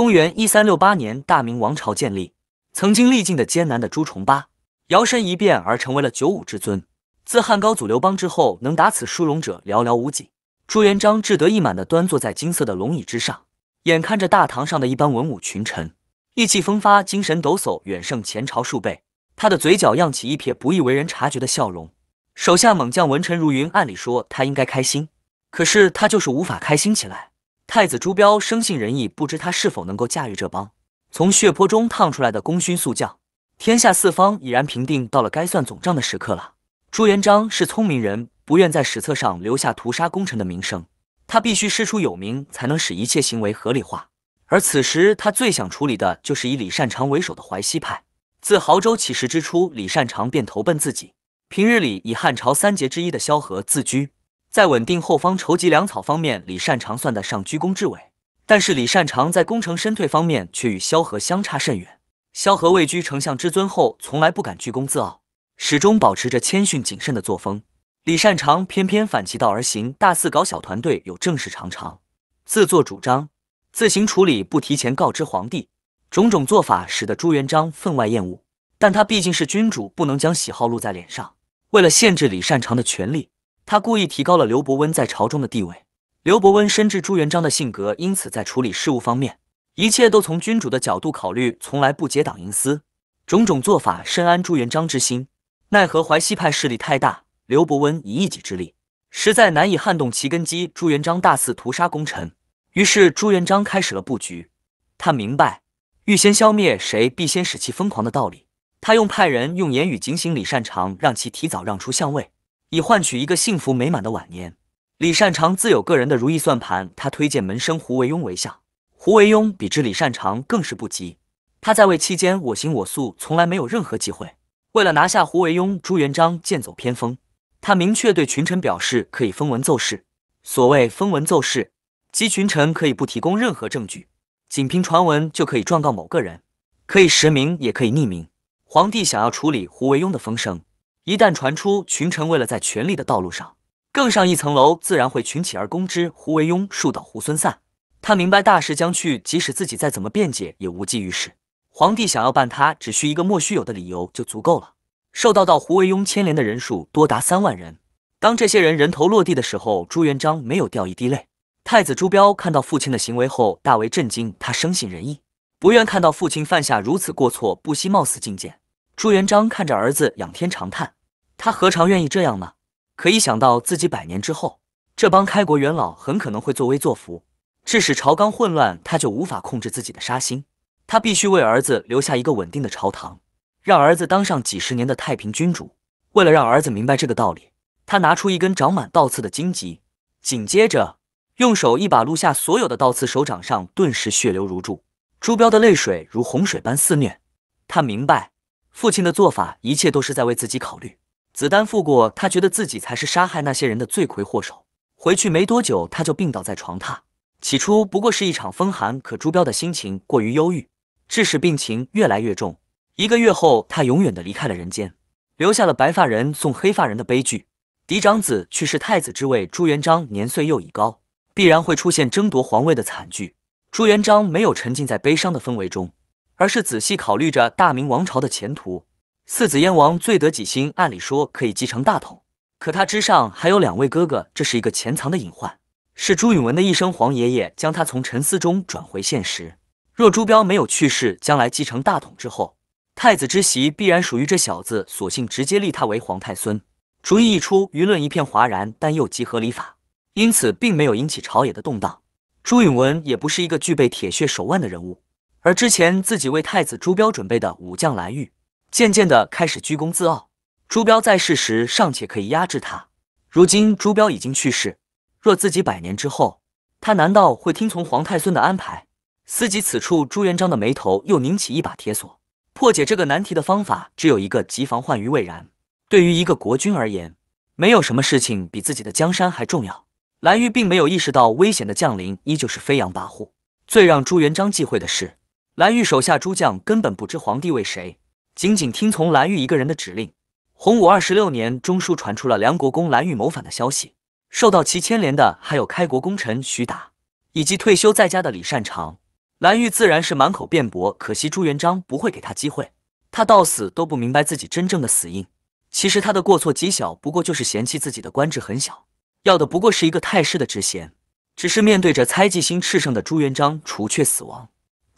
公元一三六八年，大明王朝建立。曾经历尽的艰难的朱重八，摇身一变而成为了九五之尊。自汉高祖刘邦之后，能达此殊荣者寥寥无几。朱元璋志得意满地端坐在金色的龙椅之上，眼看着大堂上的一班文武群臣，意气风发，精神抖擞，远胜前朝数倍。他的嘴角漾起一撇不易为人察觉的笑容。手下猛将文臣如云，按理说他应该开心，可是他就是无法开心起来。太子朱标生性仁义，不知他是否能够驾驭这帮从血泊中烫出来的功勋宿将。天下四方已然平定，到了该算总账的时刻了。朱元璋是聪明人，不愿在史册上留下屠杀功臣的名声，他必须师出有名，才能使一切行为合理化。而此时，他最想处理的就是以李善长为首的淮西派。自濠州起事之初，李善长便投奔自己，平日里以汉朝三杰之一的萧何自居。在稳定后方、筹集粮草方面，李善长算得上居功至伟。但是，李善长在功成身退方面却与萧何相差甚远。萧何位居丞相之尊后，从来不敢居功自傲，始终保持着谦逊谨慎的作风。李善长偏偏反其道而行，大肆搞小团队，有正事常常自作主张、自行处理，不提前告知皇帝。种种做法使得朱元璋分外厌恶。但他毕竟是君主，不能将喜好露在脸上。为了限制李善长的权力。他故意提高了刘伯温在朝中的地位。刘伯温深知朱元璋的性格，因此在处理事务方面，一切都从君主的角度考虑，从来不结党营私。种种做法深谙朱元璋之心。奈何淮西派势力太大，刘伯温以一己之力，实在难以撼动其根基。朱元璋大肆屠杀功臣，于是朱元璋开始了布局。他明白，欲先消灭谁，必先使其疯狂的道理。他用派人用言语警醒李善长，让其提早让出相位。以换取一个幸福美满的晚年。李善长自有个人的如意算盘，他推荐门生胡惟庸为相。胡惟庸比之李善长更是不及。他在位期间我行我素，从来没有任何忌讳。为了拿下胡惟庸，朱元璋剑走偏锋，他明确对群臣表示可以封文奏事。所谓封文奏事，即群臣可以不提供任何证据，仅凭传闻就可以状告某个人，可以实名也可以匿名。皇帝想要处理胡惟庸的风声。一旦传出，群臣为了在权力的道路上更上一层楼，自然会群起而攻之。胡惟庸树倒猢狲散，他明白大势将去，即使自己再怎么辩解也无济于事。皇帝想要办他，只需一个莫须有的理由就足够了。受到到胡惟庸牵连的人数多达三万人。当这些人人头落地的时候，朱元璋没有掉一滴泪。太子朱标看到父亲的行为后大为震惊，他生性仁义，不愿看到父亲犯下如此过错，不惜冒死觐见。朱元璋看着儿子，仰天长叹：“他何尝愿意这样呢？可一想到自己百年之后，这帮开国元老很可能会作威作福，致使朝纲混乱，他就无法控制自己的杀心。他必须为儿子留下一个稳定的朝堂，让儿子当上几十年的太平君主。为了让儿子明白这个道理，他拿出一根长满倒刺的荆棘，紧接着用手一把撸下所有的倒刺，手掌上顿时血流如注。朱标的泪水如洪水般肆虐，他明白。”父亲的做法，一切都是在为自己考虑。子丹负过他，觉得自己才是杀害那些人的罪魁祸首。回去没多久，他就病倒在床榻。起初不过是一场风寒，可朱标的心情过于忧郁，致使病情越来越重。一个月后，他永远的离开了人间，留下了“白发人送黑发人”的悲剧。嫡长子去世，太子之位，朱元璋年岁又已高，必然会出现争夺皇位的惨剧。朱元璋没有沉浸在悲伤的氛围中。而是仔细考虑着大明王朝的前途。四子燕王最得己心，按理说可以继承大统，可他之上还有两位哥哥，这是一个潜藏的隐患。是朱允文的一声“皇爷爷”将他从沉思中转回现实。若朱标没有去世，将来继承大统之后，太子之席必然属于这小子。索性直接立他为皇太孙。主意一出，舆论一片哗然，但又极合礼法，因此并没有引起朝野的动荡。朱允文也不是一个具备铁血手腕的人物。而之前自己为太子朱标准备的武将蓝玉，渐渐的开始居功自傲。朱标在世时尚且可以压制他，如今朱标已经去世，若自己百年之后，他难道会听从皇太孙的安排？思及此处，朱元璋的眉头又拧起一把铁锁。破解这个难题的方法只有一个：即防患于未然。对于一个国君而言，没有什么事情比自己的江山还重要。蓝玉并没有意识到危险的降临，依旧是飞扬跋扈。最让朱元璋忌讳的是。蓝玉手下诸将根本不知皇帝为谁，仅仅听从蓝玉一个人的指令。洪武二十六年，中书传出了梁国公蓝玉谋反的消息，受到其牵连的还有开国功臣徐达以及退休在家的李善长。蓝玉自然是满口辩驳，可惜朱元璋不会给他机会。他到死都不明白自己真正的死因。其实他的过错极小，不过就是嫌弃自己的官职很小，要的不过是一个太师的职衔。只是面对着猜忌心炽盛的朱元璋，除却死亡。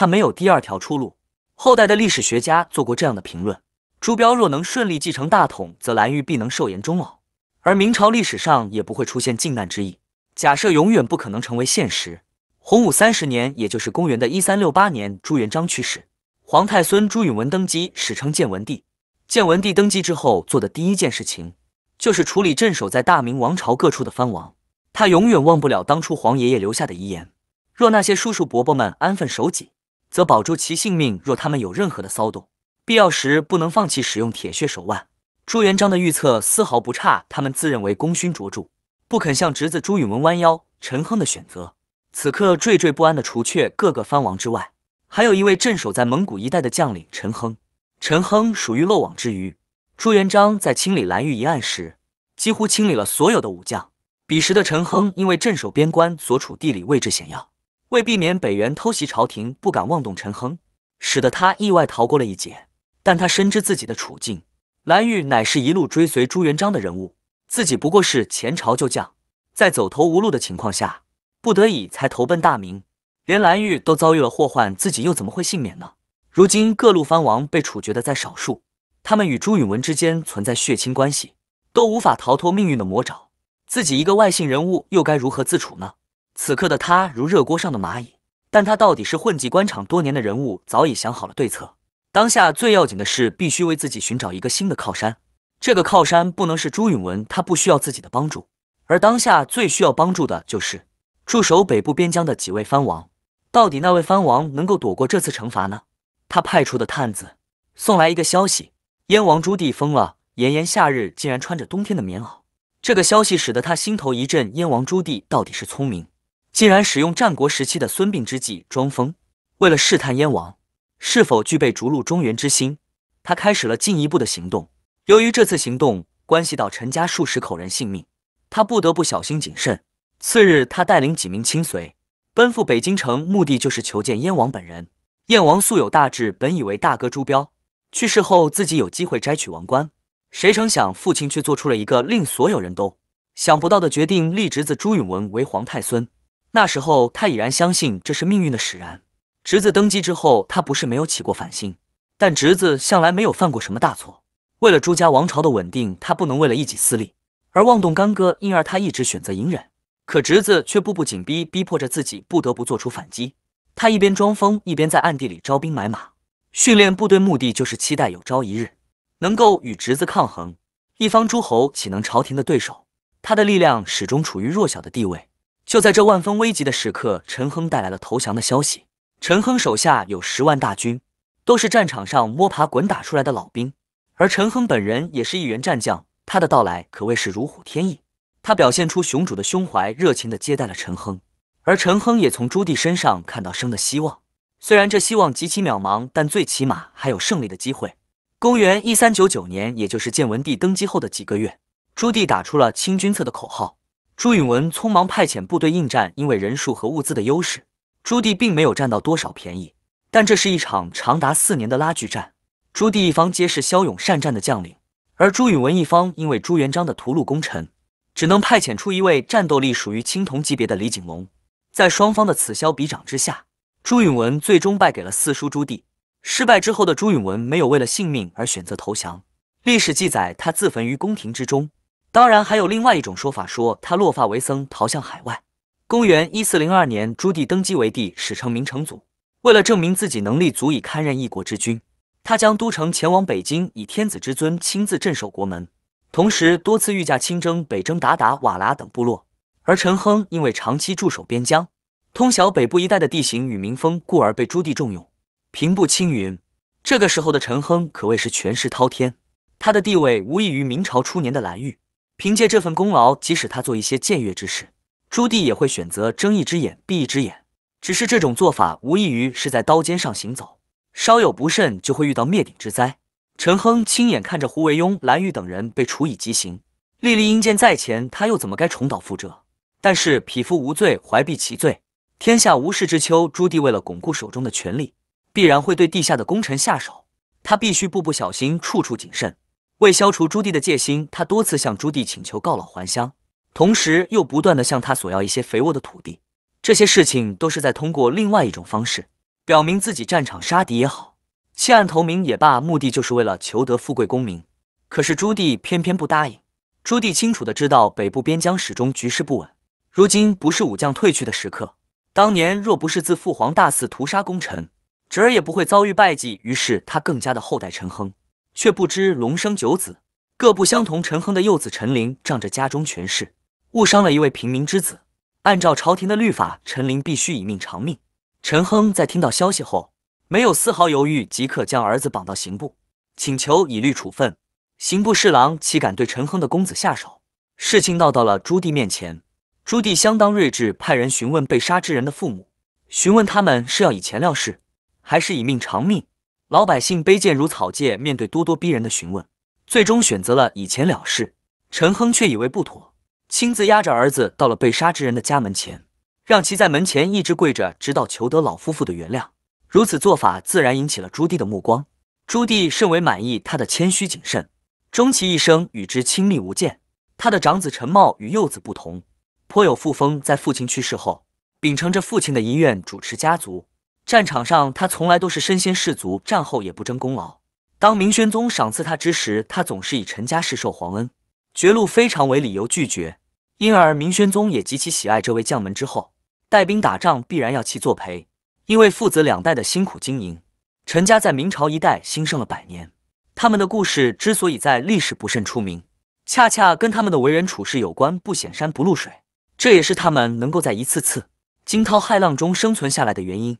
他没有第二条出路。后代的历史学家做过这样的评论：朱标若能顺利继承大统，则蓝玉必能寿延终老，而明朝历史上也不会出现靖难之役。假设永远不可能成为现实。洪武三十年，也就是公元的一三六八年，朱元璋去世，皇太孙朱允文登基，史称建文帝。建文帝登基之后做的第一件事情，就是处理镇守在大明王朝各处的藩王。他永远忘不了当初皇爷爷留下的遗言：若那些叔叔伯伯们安分守己。则保住其性命。若他们有任何的骚动，必要时不能放弃使用铁血手腕。朱元璋的预测丝毫不差。他们自认为功勋卓著，不肯向侄子朱允文弯腰。陈亨的选择，此刻惴惴不安的，除却各个藩王之外，还有一位镇守在蒙古一带的将领陈亨。陈亨属于漏网之鱼。朱元璋在清理蓝玉一案时，几乎清理了所有的武将。彼时的陈亨，因为镇守边关所处地理位置险要。为避免北元偷袭朝廷，不敢妄动陈亨，使得他意外逃过了一劫。但他深知自己的处境，蓝玉乃是一路追随朱元璋的人物，自己不过是前朝旧将，在走投无路的情况下，不得已才投奔大明。连蓝玉都遭遇了祸患，自己又怎么会幸免呢？如今各路藩王被处决的在少数，他们与朱允文之间存在血亲关系，都无法逃脱命运的魔爪。自己一个外姓人物，又该如何自处呢？此刻的他如热锅上的蚂蚁，但他到底是混迹官场多年的人物，早已想好了对策。当下最要紧的事，必须为自己寻找一个新的靠山。这个靠山不能是朱允文，他不需要自己的帮助。而当下最需要帮助的就是驻守北部边疆的几位藩王。到底那位藩王能够躲过这次惩罚呢？他派出的探子送来一个消息：燕王朱棣疯了，炎炎夏日竟然穿着冬天的棉袄。这个消息使得他心头一震：燕王朱棣到底是聪明。竟然使用战国时期的孙膑之计装疯，为了试探燕王是否具备逐鹿中原之心，他开始了进一步的行动。由于这次行动关系到陈家数十口人性命，他不得不小心谨慎。次日，他带领几名亲随奔赴北京城，目的就是求见燕王本人。燕王素有大志，本以为大哥朱标去世后，自己有机会摘取王冠，谁成想父亲却做出了一个令所有人都想不到的决定，立侄子朱允文为皇太孙。那时候，他已然相信这是命运的使然。侄子登基之后，他不是没有起过反心，但侄子向来没有犯过什么大错。为了朱家王朝的稳定，他不能为了一己私利而妄动干戈，因而他一直选择隐忍。可侄子却步步紧逼，逼迫着自己不得不做出反击。他一边装疯，一边在暗地里招兵买马，训练部队，目的就是期待有朝一日能够与侄子抗衡。一方诸侯岂能朝廷的对手？他的力量始终处于弱小的地位。就在这万分危急的时刻，陈亨带来了投降的消息。陈亨手下有十万大军，都是战场上摸爬滚打出来的老兵，而陈亨本人也是一员战将。他的到来可谓是如虎添翼。他表现出雄主的胸怀，热情地接待了陈亨。而陈亨也从朱棣身上看到生的希望，虽然这希望极其渺茫，但最起码还有胜利的机会。公元一三九九年，也就是建文帝登基后的几个月，朱棣打出了“清君侧”的口号。朱允文匆忙派遣部队应战，因为人数和物资的优势，朱棣并没有占到多少便宜。但这是一场长达四年的拉锯战，朱棣一方皆是骁勇善战的将领，而朱允文一方因为朱元璋的屠戮功臣，只能派遣出一位战斗力属于青铜级别的李景隆。在双方的此消彼长之下，朱允文最终败给了四叔朱棣。失败之后的朱允文没有为了性命而选择投降，历史记载他自焚于宫廷之中。当然，还有另外一种说法，说他落发为僧，逃向海外。公元一四零二年，朱棣登基为帝，史称明成祖。为了证明自己能力足以堪任一国之君，他将都城前往北京，以天子之尊亲自镇守国门，同时多次御驾亲征，北征鞑靼、瓦剌等部落。而陈亨因为长期驻守边疆，通晓北部一带的地形与民风，故而被朱棣重用，平步青云。这个时候的陈亨可谓是权势滔天，他的地位无异于明朝初年的蓝玉。凭借这份功劳，即使他做一些僭越之事，朱棣也会选择睁一只眼闭一只眼。只是这种做法无异于是在刀尖上行走，稍有不慎就会遇到灭顶之灾。陈亨亲眼看着胡惟庸、蓝玉等人被处以极刑，历历阴鉴在前，他又怎么该重蹈覆辙？但是匹夫无罪，怀璧其罪，天下无事之秋，朱棣为了巩固手中的权力，必然会对地下的功臣下手。他必须步步小心，处处谨慎。为消除朱棣的戒心，他多次向朱棣请求告老还乡，同时又不断的向他索要一些肥沃的土地。这些事情都是在通过另外一种方式，表明自己战场杀敌也好，弃暗投明也罢，目的就是为了求得富贵功名。可是朱棣偏偏不答应。朱棣清楚的知道，北部边疆始终局势不稳，如今不是武将退去的时刻。当年若不是自父皇大肆屠杀功臣，侄儿也不会遭遇败绩。于是他更加的厚待陈亨。却不知龙生九子，各不相同。陈亨的幼子陈林仗着家中权势，误伤了一位平民之子。按照朝廷的律法，陈林必须以命偿命。陈亨在听到消息后，没有丝毫犹豫，即刻将儿子绑到刑部，请求以律处分。刑部侍郎岂敢对陈亨的公子下手？事情闹到了朱棣面前，朱棣相当睿智，派人询问被杀之人的父母，询问他们是要以钱了事，还是以命偿命。老百姓卑贱如草芥，面对咄咄逼人的询问，最终选择了以钱了事。陈亨却以为不妥，亲自押着儿子到了被杀之人的家门前，让其在门前一直跪着，直到求得老夫妇的原谅。如此做法自然引起了朱棣的目光，朱棣甚为满意他的谦虚谨慎，终其一生与之亲密无间。他的长子陈茂与幼子不同，颇有富风，在父亲去世后，秉承着父亲的遗愿主持家族。战场上，他从来都是身先士卒，战后也不争功劳。当明宣宗赏赐他之时，他总是以陈家世受皇恩、绝路非常为理由拒绝。因而，明宣宗也极其喜爱这位将门之后。带兵打仗必然要其作陪，因为父子两代的辛苦经营，陈家在明朝一代兴盛了百年。他们的故事之所以在历史不甚出名，恰恰跟他们的为人处事有关，不显山不露水，这也是他们能够在一次次惊涛骇浪中生存下来的原因。